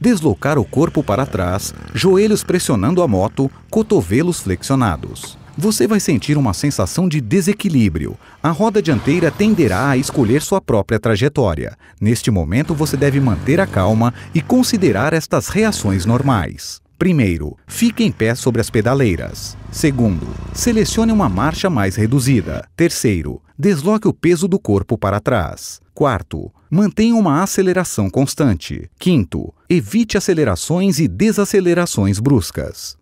deslocar o corpo para trás, joelhos pressionando a moto, cotovelos flexionados. Você vai sentir uma sensação de desequilíbrio. A roda dianteira tenderá a escolher sua própria trajetória. Neste momento, você deve manter a calma e considerar estas reações normais. Primeiro, fique em pé sobre as pedaleiras. Segundo, selecione uma marcha mais reduzida. Terceiro, desloque o peso do corpo para trás. Quarto, mantenha uma aceleração constante. Quinto, evite acelerações e desacelerações bruscas.